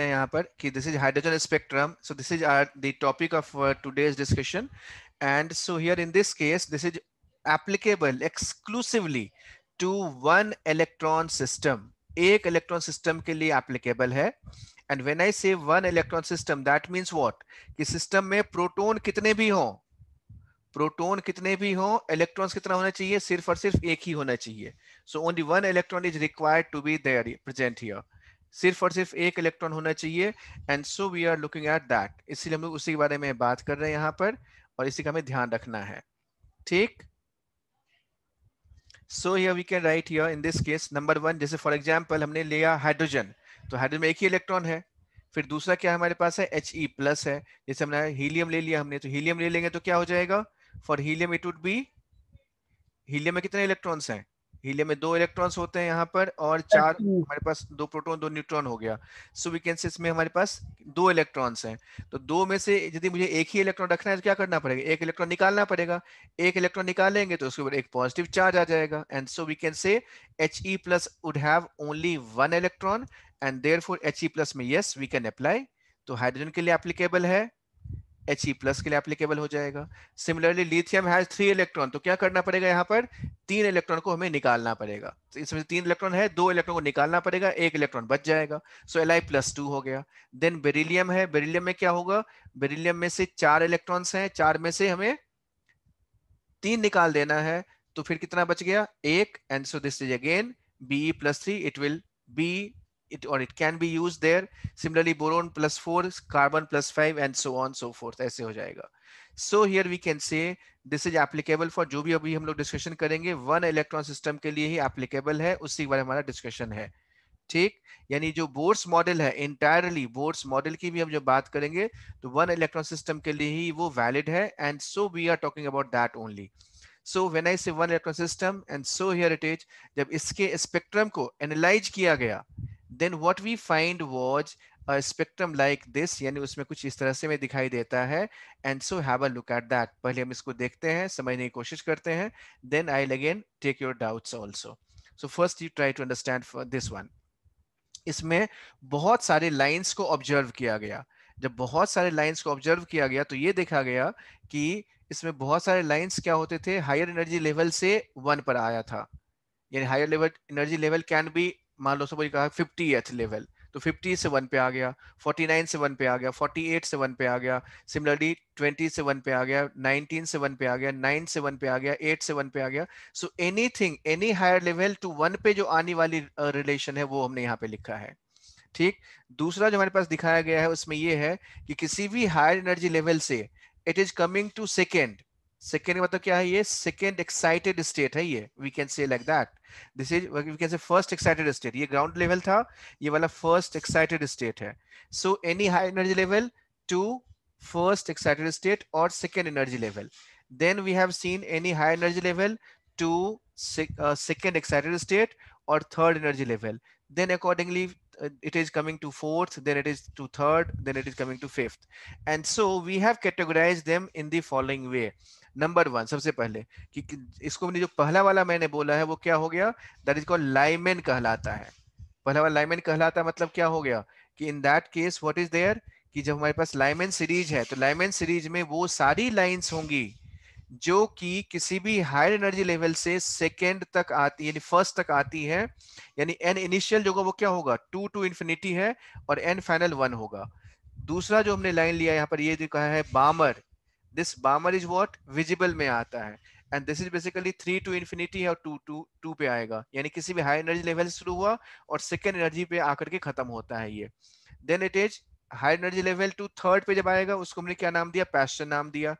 हैं यहाँ पर कि this is hydrogen spectrum so this is are the topic of today's discussion and so here in this case this is applicable exclusively to one electron system एक electron system के लिए applicable है and when I say one electron system that means what कि system में proton कितने भी हों proton कितने भी हों इलेक्ट्रॉन्स कितना होना चाहिए सिर्फ और सिर्फ एक ही होना चाहिए so only one electron is required to be there present here सिर्फ और सिर्फ एक इलेक्ट्रॉन होना चाहिए and so we are looking at that इसलिए हम लोग उसी के बारे में बात कर रहे हैं यहाँ पर और इसी का हमें ध्यान रखना है ठीक so here we can write here in this case number one जैसे फॉर एग्जाम्पल हमने लिया हाइड्रोजन तो हाइड्रोजन में एक ही इलेक्ट्रॉन है फिर दूसरा क्या हमारे पास है एच ई प्लस है जैसे हमने हीलियम ले लिया हमने तो हीलियम ले लेंगे तो क्या हो जाएगा for helium it would be helium में कितने इलेक्ट्रॉन्स हैं हीलियम में दो इलेक्ट्रॉन्स होते हैं यहाँ पर और अच्छा। चार हमारे पास दो प्रोटॉन दो न्यूट्रॉन हो गया सो वी कैन से इसमें हमारे पास दो इलेक्ट्रॉन्स हैं तो दो में से यदि मुझे एक ही इलेक्ट्रॉन रखना है तो क्या करना पड़ेगा एक इलेक्ट्रॉन निकालना पड़ेगा एक इलेक्ट्रॉन निकालेंगे तो उसके ऊपर एक पॉजिटिव चार्ज आ जाएगा and so we can say H E plus would have only one electron and therefore H E plus में यस वी कैन अप्लाई तो हाइड्रोजन के लिए एप्लीकेबल है एच ई प्लस के लिए एप्लीकेबल हो जाएगा similarly lithium has three electron तो क्या करना पड़ेगा यहाँ पर तीन इलेक्ट्रॉन को हमें निकालना पड़ेगा तो इसमें तीन इलेक्ट्रॉन है दो इलेक्ट्रॉन को निकालना पड़ेगा एक इलेक्ट्रॉन बच जाएगा so L I plus two हो गया देन बेरिलियम है बेरिलियम में क्या होगा बेरिलियम में से चार इलेक्ट्रॉन्स हैं चार में से हमें तीन निकाल देना है तो फिर कितना बच गया एक and so this is again B plus three it will be it or it can be used there similarly boron plus 4 carbon plus 5 and so on so forth ऐसे हो जाएगा so here we can say this is applicable for जो भी अभी हम लोग discussion करेंगे one electron system के लिए ही एप्लीकेबल है उसी के बारे में हमारा डिस्कशन है ठीक यानी जो बोर्ड्स मॉडल है इंटायरली बोर्ड्स मॉडल की भी हम जब बात करेंगे तो वन इलेक्ट्रॉन सिस्टम के लिए ही वो वैलिड है and so we are talking about that only so when I say one electron system and so here it is जब इसके स्पेक्ट्रम को एनालाइज किया गया then what we find was spectrum like this यानी उसमें कुछ इस तरह से में दिखाई देता है and so have a look at that पहले हम इसको देखते हैं समझने की कोशिश करते हैं then I again take your doubts also so first you try to understand this one इसमें बहुत सारे लाइन्स को ऑब्जर्व किया गया जब बहुत सारे लाइन्स को ऑब्जर्व किया गया तो ये देखा गया कि इसमें बहुत सारे लाइन्स क्या होते थे हायर एनर्जी लेवल से वन पर आया था यानी higher level energy level can be मान लो सब कहा फिफ्टी एथ लेवल तो 50 से 1 पे आ गया 49 से 1 पे आ गया 48 से 1 पे आ गया सिमिलरली 20 से 1 पे आ गया 19 से 1 पे आ गया 9 से 1 पे आ गया 8 से 1 पे आ गया so anything any higher level to 1 पे जो आने वाली रिलेशन है वो हमने यहाँ पे लिखा है ठीक दूसरा जो हमारे पास दिखाया गया है उसमें ये है कि किसी भी हायर एनर्जी लेवल से it is coming to second second मतलब क्या है ये सेकेंड एक्साइटेड स्टेट है ये we can say like that this is we can say first excited state ये ग्राउंड लेवल था ये वाला फर्स्ट एक्साइटेड स्टेट है so any high energy level first excited state or second energy level. Then we have seen any high energy level to uh, second excited state or third energy level. Then accordingly, uh, it is coming to fourth, then it is to third, then it is coming to fifth. And so we have categorized them in the following way. Number one सबसे पहले कि इसको मैंने जो पहला वाला मैंने बोला है वो क्या हो गया दैट इज कॉल लाइमेन कहलाता है पहला वाला लाइमेन कहलाता है मतलब क्या हो गया कि in that case what is there कि जब हमारे पास लाइमेन सीरीज है तो लाइमेन सीरीज में वो सारी लाइंस होंगी जो कि किसी भी हायर एनर्जी लेवल से सेकेंड तक आती यानी फर्स्ट तक आती है यानी एन इनिशियल जो होगा वो क्या होगा टू टू इन्फिनिटी है और एन फाइनल वन होगा दूसरा जो हमने लाइन लिया यहाँ पर ये जो कहा है Balmer this Balmer is what visible में आता है and this is basically three to infinity और टू टू टू पे आएगा यानी किसी भी हाई एनर्जी लेवल शुरू हुआ और सेकेंड एनर्जी पे आकर के खत्म होता है ये then it is high energy level to third पे जब आएगा उसको हमने क्या नाम दिया पैशन नाम दिया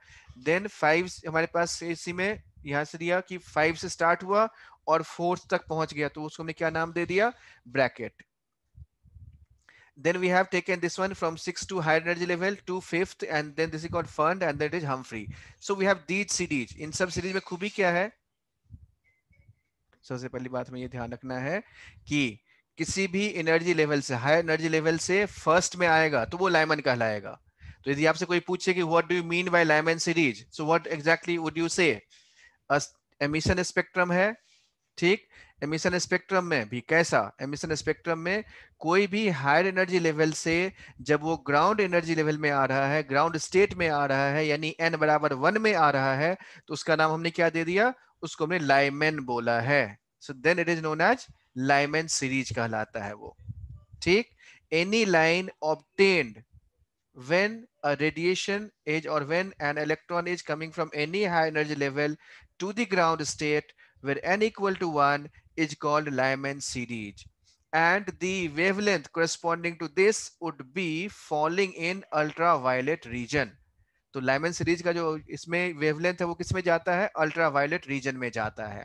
देन फाइव हमारे पास इसी में यहाँ से दिया कि फाइव से स्टार्ट हुआ और फोर्थ तक पहुंच गया तो उसको हमने क्या नाम दे दिया bracket then we have taken this one from sixth to higher energy level to fifth and then this is called fund and that is Humphrey. So we have these series. इन सब सीरीज में खूबी क्या है सबसे पहली बात में ये ध्यान रखना है कि किसी भी एनर्जी लेवल से हाई एनर्जी लेवल से फर्स्ट में आएगा तो वो लाइमन कहलाएगा तो यदि आपसे कोई पूछे कि what do you mean by Lyman series so what exactly would you say emission spectrum है ठीक एमिशन स्पेक्ट्रम में भी कैसा एमिशन स्पेक्ट्रम में कोई भी हायर एनर्जी लेवल से जब वो ग्राउंड एनर्जी लेवल में आ रहा है ग्राउंड स्टेट में आ रहा है यानी एन बराबर वन में आ रहा है तो उसका नाम हमने क्या दे दिया उसको हमने लाइमेन बोला है so then it is known as Lyman series कहलाता है वो ठीक any line obtained when a radiation is और when an electron is coming from any high energy level to the ground state where n equal to 1 is called Lyman series. And the wavelength corresponding to this would be falling in ultraviolet region. तो Lyman series का जो इसमें wavelength है वो किस में जाता है अल्ट्रावायलेट रीजन में जाता है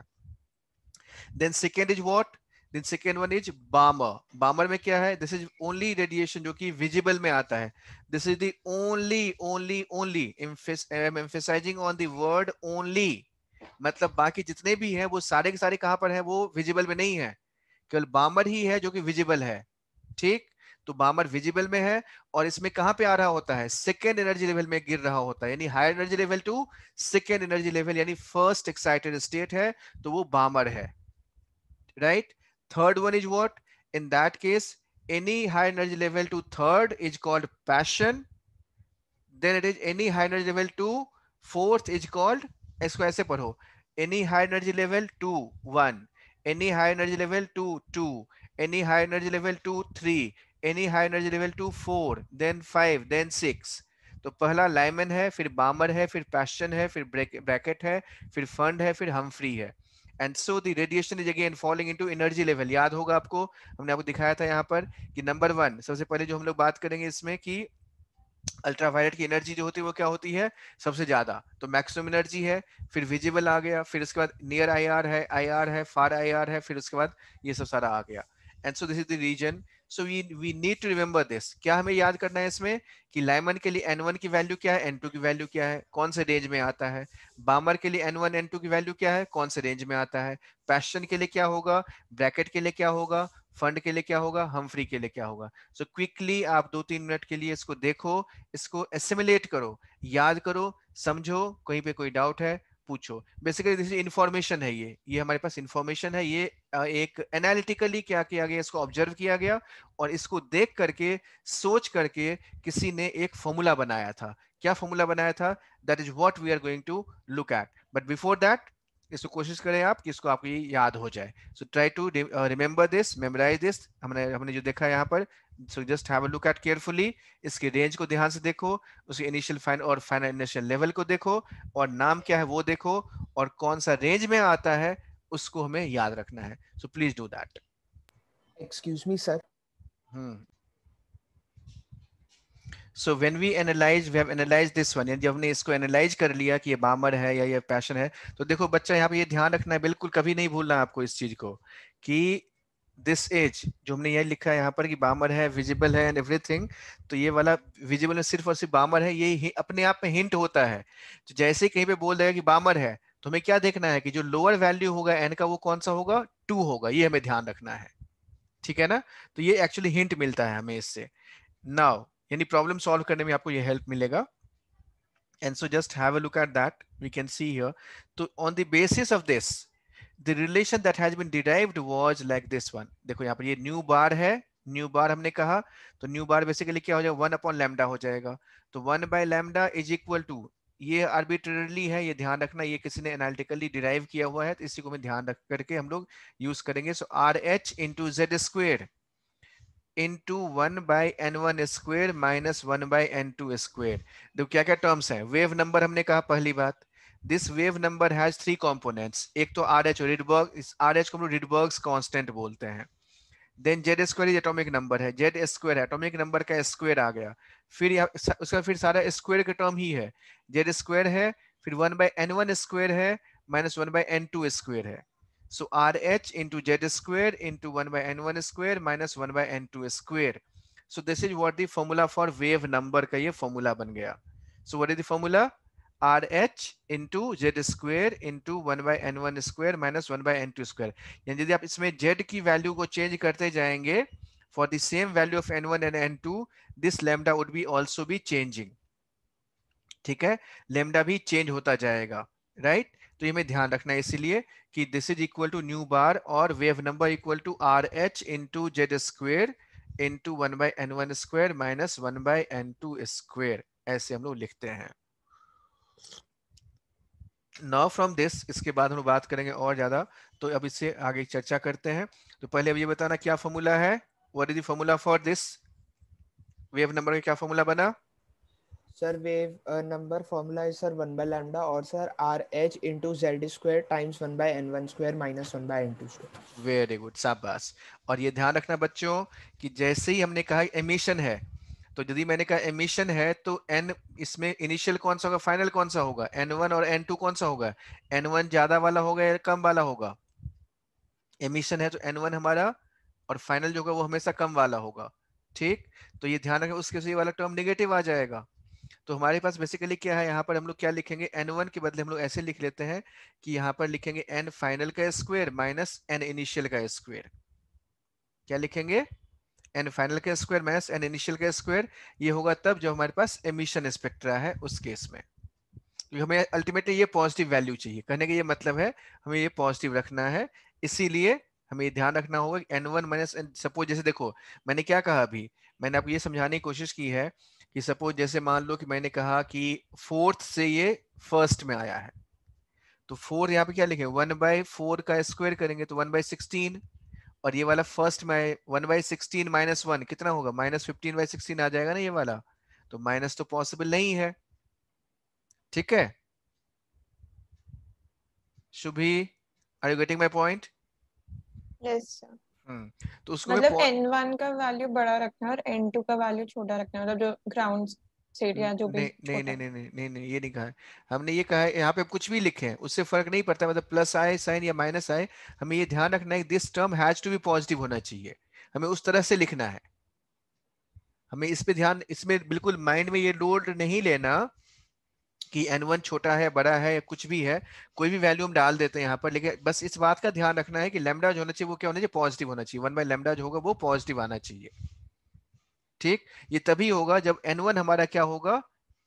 then second is what then second one is Balmer Balmer में क्या है दिस इज ओनली रेडिएशन जो कि विजिबल में आता है this is the only only only emphasising on the word only मतलब बाकी जितने भी हैं वो सारे के सारे कहां पर हैं वो विजिबल में नहीं है केवल बामर ही है जो कि विजिबल है ठीक तो बामर विजिबल में है और इसमें कहां पे आ रहा होता है सेकेंड एनर्जी लेवल में गिर रहा होता है यानी higher energy level to second energy level यानी फर्स्ट एक्साइटेड स्टेट है तो वो बामर है right third one is what in that case any high energy level to third is called Paschen then it is any high energy level to fourth is called इसको ऐसे पढ़ो any high energy level to one any high energy level to two any high energy level to three any high energy level to four then five then six तो पहला Lyman है फिर बामर है फिर passion है फिर ब्रैकेट है फिर फंड है फिर हमफ्री है and so the radiation is again falling into energy level याद होगा आपको हमने आपको दिखाया था यहाँ पर कि नंबर वन सबसे पहले जो हम लोग बात करेंगे इसमें कि अल्ट्रावायलेट की एनर्जी जो होती है वो क्या होती है सबसे ज्यादा तो मैक्सिमम एनर्जी है फिर विजिबल आ गया फिर उसके बाद नियर आईआर है आईआर है फार आईआर है फिर उसके बाद ये सब सारा आ गया and so this is the reason so we we need to remember this क्या हमें याद करना है इसमें कि लाइमन के लिए एन की वैल्यू क्या है एन की वैल्यू क्या है कौन से रेंज में आता है बामर के लिए एन वन की वैल्यू क्या है कौन से रेंज में आता है पैशन के लिए क्या होगा ब्रैकेट के लिए क्या होगा फंड के लिए क्या होगा हम फ्री के लिए क्या होगा सो so, क्विकली आप दो तीन मिनट के लिए इसको देखो इसको एसिमुलेट करो याद करो समझो कहीं पे कोई डाउट है पूछो बेसिकली दिस इंफॉर्मेशन है ये ये हमारे पास इन्फॉर्मेशन है ये एक एनालिटिकली क्या किया गया इसको ऑब्जर्व किया गया और इसको देख करके सोच करके किसी ने एक फॉर्मूला बनाया था क्या फॉर्मूला बनाया था that is what we are going to look at but before that इसको कोशिश करें आप कि इसको आपको याद हो जाए so try to remember this memorise this हमने हमने जो देखा यहाँ पर so just have a look at carefully इसके रेंज को ध्यान से देखो उसके इनिशियल फाइन और फाइनल इनिशियल लेवल को देखो और नाम क्या है वो देखो और कौन सा रेंज में आता है उसको हमें याद रखना है so please do that excuse me sir hmm so when we analyse we have analyse this one जब हमने इसको एनालाइज कर लिया कि ये बामर है या ये पैशन है तो देखो बच्चा यहाँ पे ये ध्यान रखना है बिल्कुल कभी नहीं भूलना आपको इस चीज को कि दिस एज जो हमने ये लिखा है यहाँ पर कि बामर है विजिबल है एंड एवरीथिंग तो ये वाला विजिबल में सिर्फ और सिर्फ बामर है ये अपने आप में हिंट होता है तो जैसे कहीं पे बोल देगा कि बामर है तो हमें क्या देखना है कि जो लोअर वैल्यू होगा एन का वो कौन सा होगा टू होगा ये हमें ध्यान रखना है ठीक है ना तो ये एक्चुअली हिंट मिलता है हमें इससे नाउ यानी प्रॉब्लम सॉल्व करने में आपको ये हेल्प मिलेगा and so just have a look at that we can see here तो on the basis of this the relation that has been derived was like this one देखो यहां पर ये न्यू बार है न्यू बार हमने कहा तो न्यू बार बेसिकली क्या हो जाएगा 1 अपॉन लैम्डा हो जाएगा तो 1 by lambda is equal to ये आर्बिट्रेरली है ये ध्यान रखना ये किसी ने एनालिटिकली डिराइव किया हुआ है तो इसी को मैं ध्यान रख करके हम लोग यूज करेंगे so R H into Z square into one by n one square minus one by n two square देखो क्या क्या टर्म्स हैं वेव नंबर हमने कहा पहली बात this wave number has three components एक तो आर एच रिडबर्ग इस आर एच को हम लोग रिडबर्ग्स कांस्टेंट बोलते हैं then Z square is atomic number है जेड स्क्वायर एटॉमिक नंबर का स्क्वायर आ गया फिर उसका फिर सारा स्क्वायर का टर्म ही है जेड स्क्वायर है फिर one by n one square है minus one by n two square है So RH into Z square into 1 by N1 square minus 1 by N2 square. So this is what the formula for wave number का ये formula बन गया. So what is the formula? RH into Z square into 1 by N1 square minus 1 by N2 square. यानी यदि आप इसमें Z की value को change करते जाएंगे for the same value of N1 and N2, this lambda would be also be changing. ठीक है lambda भी change होता जाएगा. Right? तो ये हमें ध्यान रखना है इसीलिए कि this is equal to nu bar और wave number equal to R H into Z square into one by n one square minus one by n two square ऐसे हम लोग लिखते हैं नाउ फ्रॉम दिस इसके बाद हम बात करेंगे और ज्यादा तो अब इससे आगे चर्चा करते हैं तो पहले अब ये बताना क्या फॉर्मूला है what is the formula for this wave number का क्या फॉर्मूला बना सर वेव नंबर फॉर्मूला है सर वन बाय sir और sir R H sir Z square times one by n one square minus one by n two square very good शाबाश. और ये ध्यान रखना बच्चों कि जैसे ही हमने कहा एमिशन है तो यदि मैंने कहा एमिशन है तो एन इसमें इनिशियल कौन सा होगा फाइनल कौन सा होगा एन वन और एन टू कौन सा होगा एन वन ज्यादा वाला होगा या कम वाला होगा एमिशन है तो एन वन हमारा और फाइनल जो होगा वो हमेशा कम वाला होगा ठीक तो ये ध्यान रखें उसके से ये वाला टर्म निगेटिव आ जाएगा तो हमारे पास बेसिकली क्या है यहाँ पर हम लोग क्या लिखेंगे एन वन के बदले हम लोग ऐसे लिख लेते हैं कि यहाँ पर लिखेंगे एन फाइनल का स्क्वायर माइनस एन इनिशियल का स्क्वायर क्या लिखेंगे एन फाइनल का स्क्वायर माइनस एन इनिशियल का स्क्वायर ये होगा तब जो हमारे पास एमिशन स्पेक्ट्रा है उस केस में क्योंकि तो हमें अल्टीमेटली ये पॉजिटिव वैल्यू चाहिए कहने का ये मतलब है हमें ये पॉजिटिव रखना है इसीलिए हमें ध्यान रखना होगा एन वन माइनस सपोज जैसे देखो मैंने क्या कहा अभी मैंने आपको ये समझाने की कोशिश की है कि सपोज जैसे मान लो कि मैंने कहा कि फोर्थ से ये फर्स्ट में आया है तो फोर यहाँ पे क्या लिखे वन बाय फोर का स्क्वायर करेंगे तो वन बाई सिक्सटीन और ये वाला फर्स्ट में one by sixteen minus one कितना होगा माइनस फिफ्टीन बाई सिक्सटीन आ जाएगा ना ये वाला तो माइनस तो पॉसिबल नहीं है ठीक है Shubhi are you getting my point yes sir hmm, तो उसको मतलब n1 का वैल्यू बड़ा रखना और n2 का वैल्यू छोटा रखना मतलब जो ग्राउंड या जो भी नहीं नहीं नहीं नहीं नहीं ये नहीं कहा है हमने ये कहा है यहाँ पे कुछ भी लिखे हैं उससे फर्क नहीं पड़ता मतलब प्लस आए साइन या माइनस आए हमें ये ध्यान रखना है this term has to be positive होना चाहिए हमें उस तरह से लिखना है हमें इस पे ध्यान इसमें बिल्कुल माइंड में ये लोड नहीं लेना कि एन वन छोटा है बड़ा है या कुछ भी है कोई भी वैल्यू हम डाल देते हैं यहाँ पर लेकिन बस इस बात का ध्यान रखना है कि लेमडा जो होना चाहिए वो क्या होना चाहिए पॉजिटिव होना चाहिए वन बाई लेमडा जो होगा वो पॉजिटिव आना चाहिए ठीक ये तभी होगा जब एन वन हमारा क्या होगा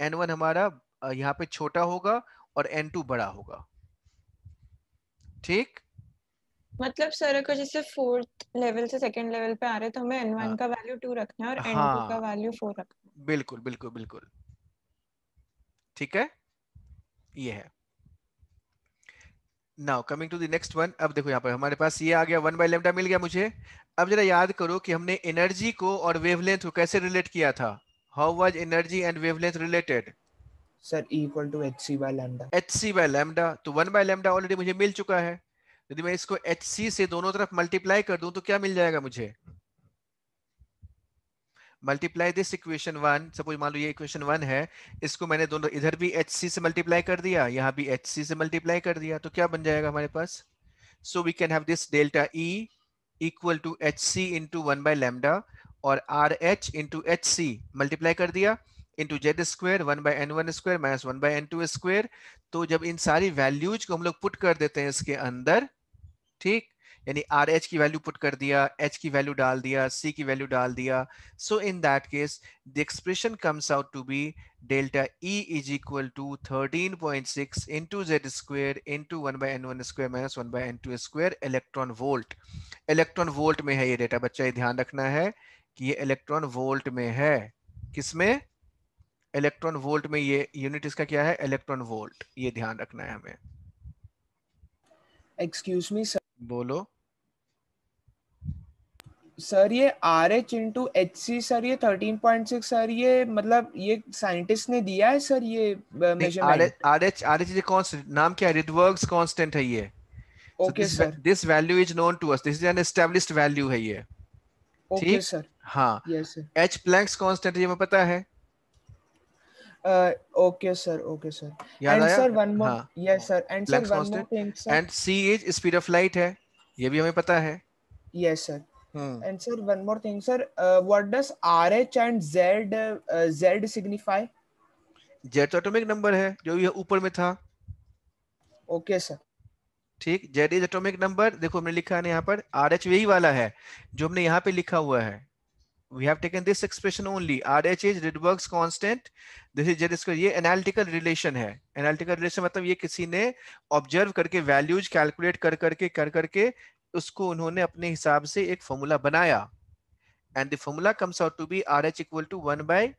एन वन हमारा यहाँ पे छोटा होगा और एन टू बड़ा होगा ठीक मतलब सर अगर जैसे फोर्थ लेवल से सेकंड लेवल पे आ रहे तो हमें n1 हाँ, का वैल्यू टू रखना है और n2 हाँ। का वैल्यू फोर रखना है बिल्कुल बिल्कुल बिल्कुल ठीक है ये है now coming to the next one अब देखो यहाँ पर हमारे पास ये आ गया वन बाई लेमडा मिल गया मुझे अब जरा याद करो कि हमने एनर्जी को और वेवलेंथ को कैसे रिलेट किया था how was energy and wavelength related sir equal to h c by lambda h c by lambda तो वन बाय लेमडा ऑलरेडी मुझे मिल चुका है यदि मैं इसको एच सी से दोनों तरफ मल्टीप्लाई कर दूं तो क्या मिल जाएगा मुझे multiply this equation one suppose मान लो ये इक्वेशन वन है इसको मैंने दोनों इधर भी एच सी से मल्टीप्लाई कर दिया यहाँ भी एच से मल्टीप्लाई कर दिया तो क्या बन जाएगा हमारे पास so we can have this delta E equal to h c into one by lambda और R H into h c multiply कर दिया into Z square one by n one square minus one by n two square तो जब इन सारी values को हम लोग put कर देते हैं इसके अंदर ठीक यानी आर एच की वैल्यू पुट कर दिया एच की वैल्यू डाल दिया सी की वैल्यू डाल दिया so in that case the expression comes out to be delta E is equal to thirteen point six into Z square into one by n one square minus one by n two square electron volt electron volt में है ये data बच्चा ये ध्यान रखना है कि ये इलेक्ट्रॉन वोल्ट में है किसमें इलेक्ट्रॉन वोल्ट में ये यूनिट इसका क्या है इलेक्ट्रॉन वोल्ट ये ध्यान रखना है हमें एक्सक्यूज मी सर बोलो सर ये R H into h c sir ये थर्टीन पॉइंट सिक्स सर ये मतलब ये साइंटिस्ट ने दिया है सर ये R H R H constant नाम क्या है रिडवर्क्स कॉन्स्टेंट है ये okay sir this value is known to us this is an established value है ये ठीक सर हाँ एच प्लैंक्स कॉन्स्टेंट ये पता है okay sir okay sir and sir one more yes sir and sir one more thing sir and c is speed of light है ये भी हमें पता है yes sir Hmm. And sir, one more thing, sir. Uh, what does RH and Z uh, Z signify? Z तो atomic number है जो ये ऊपर में था. okay, sir. ठीक Z is atomic number. देखो हमने लिखा है यहाँ पर आर एच वही वाला है जो हमने यहाँ पे लिखा हुआ है we have taken this expression only rh is rydberg's constant this is Z जिसको ये analytical relation है analytical relation मतलब ये किसी ने observe करके values calculate कर करके कर करके उसको उन्होंने अपने हिसाब से एक फॉर्मूला बनाया and the formula comes out to be R H equal to one by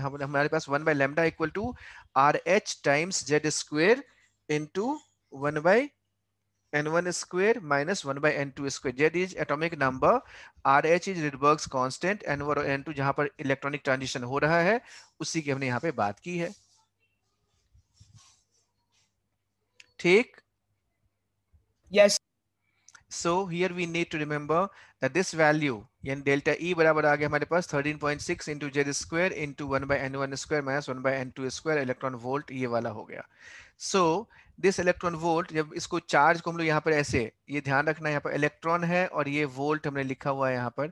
हमारे पास one by lambda equal to R H times Z square into one by one square n two square Z is z number R H is Rydberg constant n one और two जहां पर electronic transition हो रहा है उसी की हमने यहाँ पे बात की है ठीक yes yes. so here we need to remember that this value in delta E बराबर आ गया हमारे पास 13.6 into j square into 1 by N1 square minus 1 by N2 square electron volt ये वाला हो गया so this electron volt जब इसको charge को हम लोग यहाँ पर ऐसे ये ध्यान रखना यहाँ पर electron है और ये volt हमने लिखा हुआ है यहाँ पर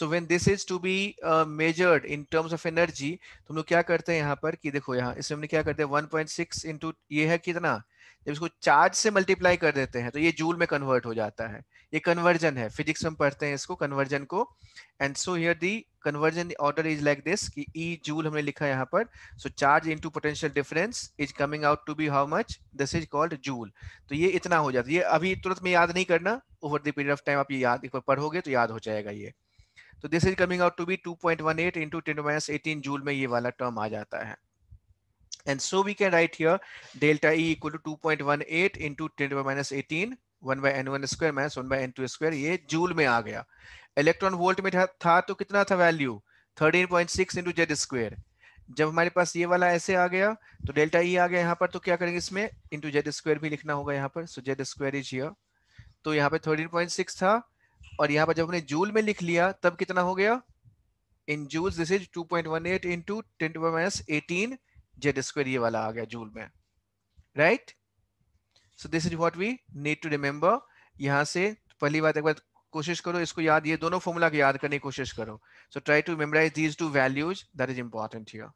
so when this is to be uh, measured in terms of energy तो हम लोग क्या करते हैं यहाँ पर कि देखो यहाँ इसमें हमने क्या करते हैं 1.6 into ये है कितना जब इसको चार्ज से मल्टीप्लाई कर देते हैं तो ये जूल में कन्वर्ट हो जाता है ये कन्वर्जन है फिजिक्स में पढ़ते हैं इसको कन्वर्जन को and so here the conversion order is like this कि ई e जूल हमने लिखा यहाँ पर so charge into potential difference is coming out to be how much this is called joule तो ये इतना हो जाता है ये अभी तुरंत में याद नहीं करना over the period of time आप ये याद एक बार पढ़ोगे तो याद हो जाएगा ये तो this is coming out to be two point one eight into ten minus eighteen joule में ये वाला टर्म आ जाता है and so we can write here delta e equal to 2.18 into 10 to the minus 18 one by n one square minus one by n two square ये joule में आ गया electron volt में था, था तो कितना था value thirteen point six into Z square जब हमारे पास ये वाला ऐसे आ गया तो डेल्टा ई आ गया यहाँ पर तो क्या करेंगे इसमें इंटू जेड स्क्वायर भी लिखना होगा यहाँ पर so Z square is here तो यहाँ पे थर्टीन पॉइंट सिक्स था और यहाँ पर जब हमने जूल में लिख लिया तब कितना हो गया in joule this is two point one eight into ten to minus eighteen Z square ये वाला आ गया जूल में right right? So this is what we need to remember यहाँ से पहली बात एक बार कोशिश करो इसको याद ये दोनों फॉर्मूला को याद करने की कोशिश करो so try to memorise these two values that is important here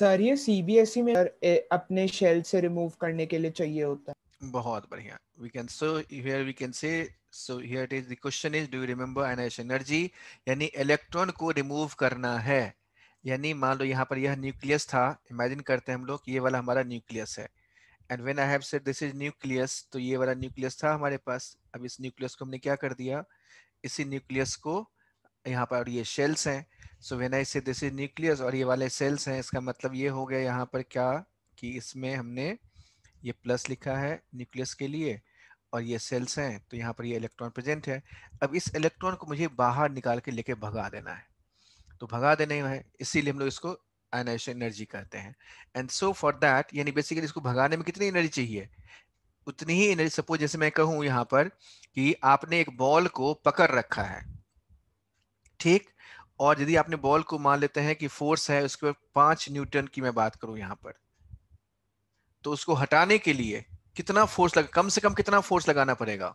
sir ये सीबीएसई e में अपने शेल से रिमूव करने के लिए चाहिए होता है बहुत बढ़िया we can so here we can say so here it is the question is do you remember energy यानी इलेक्ट्रॉन को रिमूव करना है यानी मान लो यहाँ पर यह न्यूक्लियस था इमेजिन करते हैं हम लोग ये वाला हमारा न्यूक्लियस है and when I have said this is nucleus तो ये वाला न्यूक्लियस था हमारे पास अब इस न्यूक्लियस को हमने क्या कर दिया इसी न्यूक्लियस को यहाँ पर ये सेल्स हैं सो वेन आई से दिस इज न्यूक्लियस और ये वाले सेल्स हैं इसका मतलब ये हो गया यहाँ पर क्या कि इसमें हमने ये प्लस लिखा है न्यूक्लियस के लिए और ये सेल्स हैं तो यहाँ पर ये इलेक्ट्रॉन प्रेजेंट है अब इस इलेक्ट्रॉन को मुझे बाहर निकाल के लेके भगा देना है तो भगा देने है इसीलिए हम लोग इसको आयनाइजेशन एनर्जी कहते हैं एंड सो फॉर दैट यानी बेसिकली इसको भगाने में कितनी एनर्जी चाहिए उतनी ही एनर्जी सपोज जैसे मैं कहूँ यहाँ पर कि आपने एक बॉल को पकड़ रखा है ठीक और यदि आपने बॉल को मान लेते हैं कि फोर्स है उसके ऊपर पांच न्यूटन की मैं बात करूं यहां पर तो उसको हटाने के लिए कितना फोर्स लग कम से कम कितना फोर्स लगाना पड़ेगा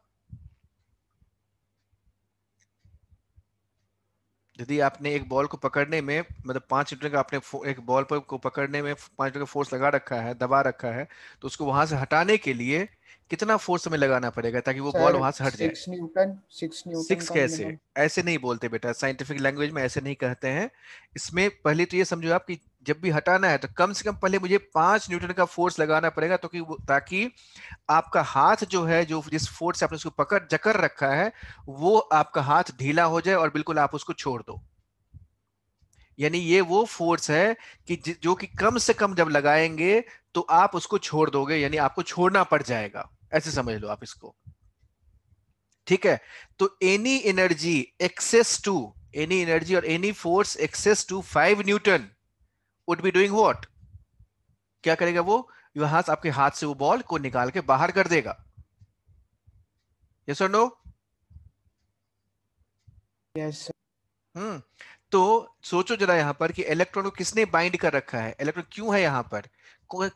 यदि आपने एक बॉल को पकड़ने में मतलब पांच न्यूटन का आपने एक बॉल पर को पकड़ने में पांच न्यूटन का फोर्स लगा रखा है दबा रखा है तो उसको वहां से हटाने के लिए कितना फोर्स हमें लगाना पड़ेगा ताकि वो बॉल वहां से हट जाए न्यूटन सिक्स न्यूटन सिक्स कैसे ऐसे नहीं बोलते बेटा साइंटिफिक लैंग्वेज में ऐसे नहीं कहते हैं इसमें पहले तो ये समझो आप कि जब भी हटाना है तो कम से कम पहले मुझे पांच न्यूटन का फोर्स लगाना पड़ेगा तो कि ताकि आपका हाथ जो है जो जिस फोर्स से आपने उसको पकड़ जकड़ रखा है वो आपका हाथ ढीला हो जाए और बिल्कुल आप उसको छोड़ दो यानी ये वो फोर्स है कि जो कि कम से कम जब लगाएंगे तो आप उसको छोड़ दोगे यानी आपको छोड़ना पड़ जाएगा ऐसे समझ लो आप इसको ठीक है तो any energy excess to any energy और any force excess to five newton would be doing what क्या करेगा वो यहां से आपके हाथ से वो बॉल को निकाल के बाहर कर देगा यस और नो यस हम्म तो सोचो जरा यहां पर कि इलेक्ट्रॉन को किसने बाइंड कर रखा है इलेक्ट्रॉन क्यों है यहां पर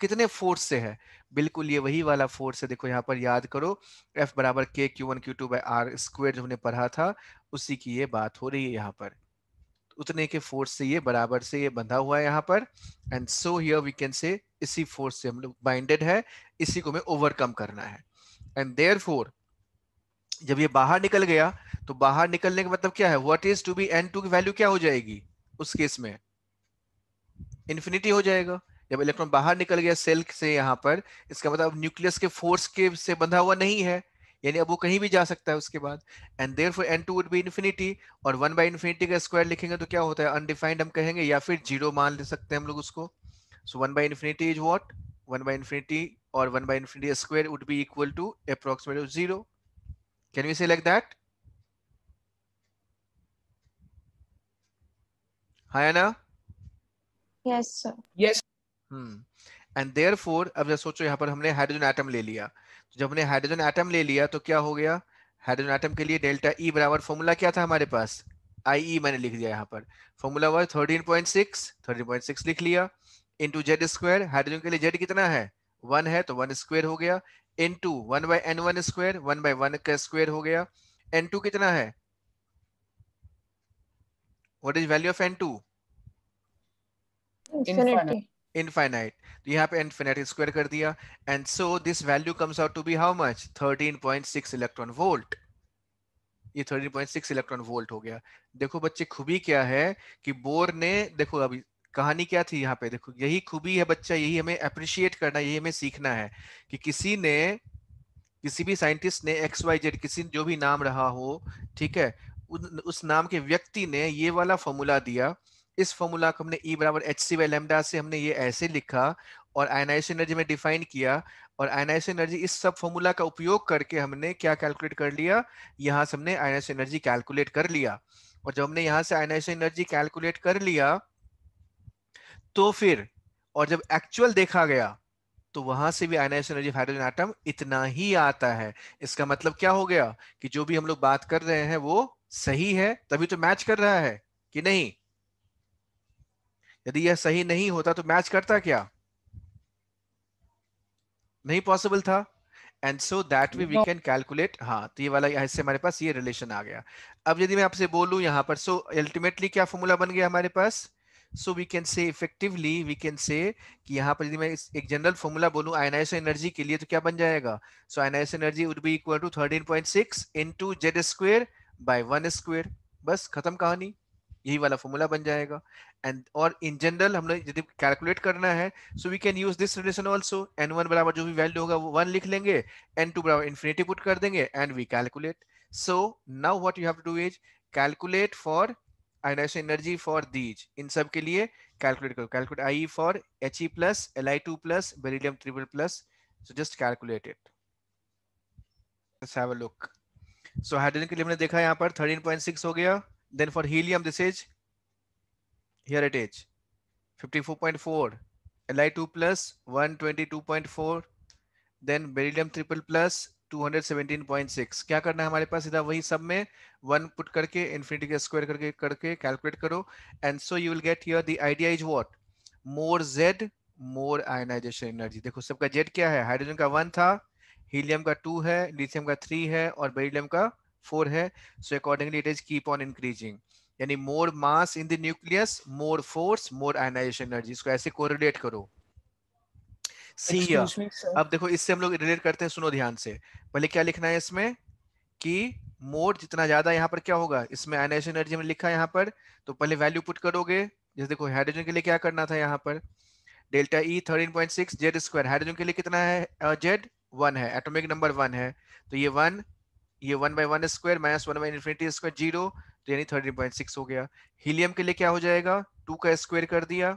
कितने फोर्स से है बिल्कुल ये वही वाला फोर्स है देखो यहाँ पर याद करो F बराबर के q one q two by r square जो हमने पढ़ा था उसी की ये बात हो रही है यहाँ पर उतने के फोर्स से ये बराबर से ये बंधा हुआ है यहाँ पर and so here we can say इसी फोर्स से हम लोग बाइंडेड है इसी को हमें ओवरकम करना है एंड देयर जब ये बाहर निकल गया तो बाहर निकलने का मतलब क्या है what is to be n two की वैल्यू क्या हो जाएगी उस केस में इन्फिनिटी हो जाएगा जब इलेक्ट्रॉन बाहर निकल गया सेल से यहाँ पर इसका मतलब न्यूक्लियस के फोर्स के से बंधा हुआ नहीं है यानी अब वो कहीं भी जा सकता है उसके बाद and therefore n two would be infinity और वन बाई इन्फिनिटी का स्क्वायर लिखेंगे तो क्या होता है अनडिफाइंड हम कहेंगे या फिर जीरो मान ले सकते हैं हम लोग उसको so one by infinity is what one by infinity और one by infinity square would be equal to approximate zero can we say like that हाँ ना yes sir yes hmm and therefore अब जब सोचो यहाँ पर हमने hydrogen atom ले लिया तो जब हमने हाइड्रोजन एटम ले लिया तो क्या हो गया हाइड्रोजन एटम के लिए डेल्टा ई e बराबर फॉर्मूला क्या था हमारे पास आई ई e मैंने लिख दिया यहाँ पर फॉर्मूला हुआ thirteen point six thirteen point six लिख लिया इंटू जेड स्क्वायर हाइड्रोजन के लिए जेड कितना है वन है तो वन स्क्वायर हो गया into one by n one square one by one का स्क्वायर हो गया एन टू कितना है what is value of n two infinite तो यहाँ पे infinite square कर दिया and so this value comes out to be how much 13.6 electron volt ये 13.6 इलेक्ट्रॉन वोल्ट हो गया देखो बच्चे खूबी क्या है कि बोर ने देखो अभी कहानी क्या थी यहाँ पे देखो यही खूबी है बच्चा यही हमें अप्रिशिएट करना यही हमें सीखना है कि किसी ने किसी भी साइंटिस्ट ने एक्स वाई जेड किसी जो भी नाम रहा हो ठीक है उस नाम के व्यक्ति ने ये वाला फॉर्मूला दिया इस फॉर्मूला को हमने ई e बराबर एच सी लेमडा से हमने ये ऐसे लिखा और आयनाइस एनर्जी में डिफाइन किया और आयनाइस एनर्जी इस सब फॉर्मूला का उपयोग करके हमने क्या कैलकुलेट कर लिया यहाँ से हमने आयनाइस एनर्जी कैलकुलेट कर लिया और जब हमने यहाँ से आयनाइस एनर्जी कैलकुलेट कर लिया तो फिर और जब एक्चुअल देखा गया तो वहां से भी आयनाइज एनर्जी हाइड्रोजन आटम इतना ही आता है इसका मतलब क्या हो गया कि जो भी हम लोग बात कर रहे हैं वो सही है तभी तो मैच कर रहा है कि नहीं यदि यह सही नहीं होता तो मैच करता क्या नहीं पॉसिबल था and so that we we can calculate हाँ तो ये वाला इससे हमारे पास ये रिलेशन आ गया अब यदि मैं आपसे बोलू यहाँ पर सो so, अल्टीमेटली क्या फॉर्मूला बन गया हमारे पास so we can say effectively we can say कि यहाँ पर यदि मैं एक जनरल फॉर्मूला बोलूँ आयनाइस एनर्जी के लिए तो क्या बन जाएगा so ionise energy would be equal to thirteen point six into Z square by one square बस खत्म कहानी यही वाला फॉर्मूला बन जाएगा एंड और इन जनरल हमने यदि कैलकुलेट करना है so we can use this relation also n one बराबर जो भी वैल्यू होगा वो वन लिख लेंगे एन टू बराबर इन्फिनिटी पुट कर देंगे and we calculate so now what you have to do is calculate for ionisation energy for these इन सब के लिए कैलकुलेट करो calculate I for H E plus L I two plus beryllium triple plus so just calculate it look so hydrogen के लिए हमने देखा यहाँ पर थर्टीन पॉइंट सिक्स हो गया then for helium this is here it is 54.4 li2 plus 122.4 then beryllium triple plus 217.6 क्या करना है हमारे पास सीधा वही सब में वन पुट करके इन्फिनिटी का स्क्वायर करके करके कैलकुलेट करो and so you will get here the idea is what more Z more ionisation energy देखो सबका जेड क्या है हाइड्रोजन का वन था हीलियम का टू है लिथियम का थ्री है और बेरिलियम का फोर है so accordingly it is keep on increasing यानी more mass in the nucleus more force more ionisation energy इसको ऐसे कोरिलेट करो सी अब देखो इससे हम लोग रिलेट करते हैं सुनो ध्यान से पहले क्या लिखना है इसमें कि मोर जितना ज्यादा यहाँ पर क्या होगा इसमें आयनाइजेशन एनर्जी में लिखा है यहाँ पर तो पहले वैल्यू पुट करोगे जैसे देखो हाइड्रोजन के लिए क्या करना था यहाँ पर delta E thirteen point six Z square hydrogen के लिए कितना है जेड uh, वन है एटोमिक नंबर वन है तो ये वन ये one by one square minus one by infinity square zero तो यानी थर्टी पॉइंट सिक्स हो गया हीलियम के लिए क्या हो जाएगा टू का स्क्वायर कर दिया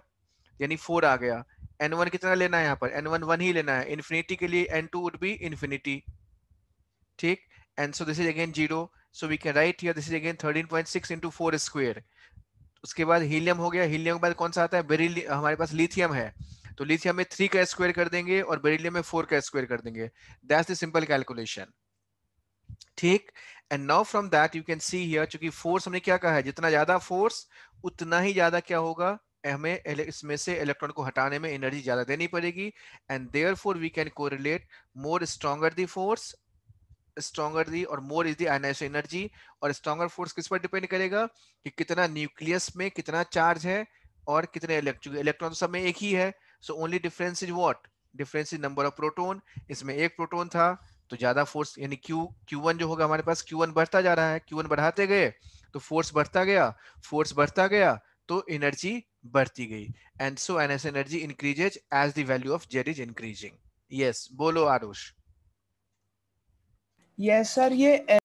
यानी फोर आ गया एन वन कितना लेना है यहाँ पर एन वन वन ही लेना है इन्फिनिटी के लिए n two would be infinity ठीक and so this is again zero so we can write here this is again thirteen point six into four square उसके बाद हीलियम हो गया हीलियम के बाद कौन सा आता है बेरी हमारे पास लिथियम है तो लिथियम में थ्री का स्क्वायर कर देंगे और बेरिलियम में फोर का स्क्वायर कर देंगे दैट्स द सिंपल कैलकुलेशन ठीक and now from that you can see here चूंकि फोर्स हमने क्या कहा है जितना ज्यादा फोर्स उतना ही ज्यादा क्या होगा हमें इसमें से इलेक्ट्रॉन को हटाने में एनर्जी ज्यादा देनी पड़ेगी and therefore we can correlate more stronger the force stronger the और मोर इज दी एनर्जी और स्ट्रॉगर फोर्स किस पर डिपेंड करेगा कि कितना न्यूक्लियस में कितना चार्ज है और कितने इलेक्ट्रॉन इलेक्ट्रॉन तो सब में एक ही है so only difference is what difference is number of proton इसमें एक प्रोटोन था तो ज्यादा फोर्स यानी क्यू क्यू वन जो होगा हमारे पास क्यू वन बढ़ता जा रहा है क्यू वन बढ़ाते गए तो फोर्स बढ़ता गया फोर्स बढ़ता गया तो एनर्जी बढ़ती गई and so N S energy increases as the value of Z is increasing yes बोलो आरुष यस सर ये